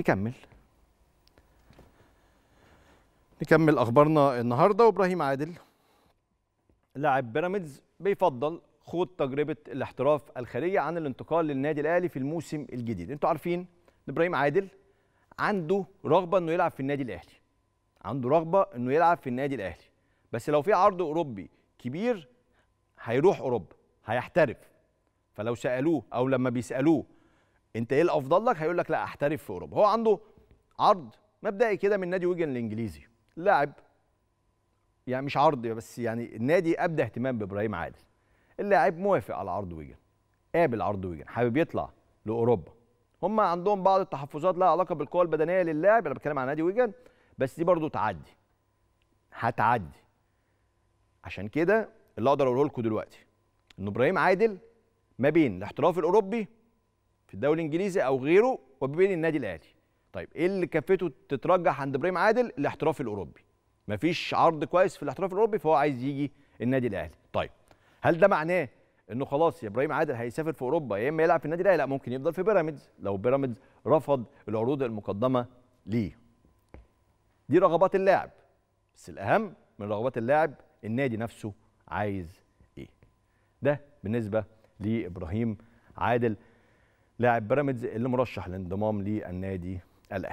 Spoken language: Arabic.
نكمل نكمل اخبارنا النهارده وابراهيم عادل لاعب بيراميدز بيفضل خوض تجربه الاحتراف الخارجي عن الانتقال للنادي الاهلي في الموسم الجديد انتوا عارفين ان ابراهيم عادل عنده رغبه انه يلعب في النادي الاهلي عنده رغبه انه يلعب في النادي الاهلي بس لو في عرض اوروبي كبير هيروح اوروبا هيحترف فلو سالوه او لما بيسالوه انت ايه الافضل لك هيقول لك لا احترف في اوروبا هو عنده عرض مبدئي كده من نادي ويجن الانجليزي لاعب يعني مش عرض بس يعني النادي ابدى اهتمام بابراهيم عادل اللاعب موافق على عرض ويجن قابل عرض ويجن حابب يطلع لاوروبا هم عندهم بعض التحفظات لها علاقه بالقوه البدنيه للاعب انا بتكلم عن نادي ويجن بس دي برضو تعدي هتعدي عشان كده اللي اقدر اقوله لكم دلوقتي ان ابراهيم عادل ما بين الاحتراف الاوروبي في الدوري الانجليزي او غيره وبين النادي الاهلي طيب ايه اللي كفته تترجح عند ابراهيم عادل الاحتراف الاوروبي مفيش عرض كويس في الاحتراف الاوروبي فهو عايز يجي النادي الاهلي طيب هل ده معناه انه خلاص يا ابراهيم عادل هيسافر في اوروبا يا اما يلعب في النادي الاهلي لا ممكن يفضل في بيراميدز لو بيراميدز رفض العروض المقدمه ليه دي رغبات اللاعب بس الاهم من رغبات اللاعب النادي نفسه عايز ايه ده بالنسبه لابراهيم عادل لاعب بيراميدز اللي مرشح للانضمام للنادي الاهلي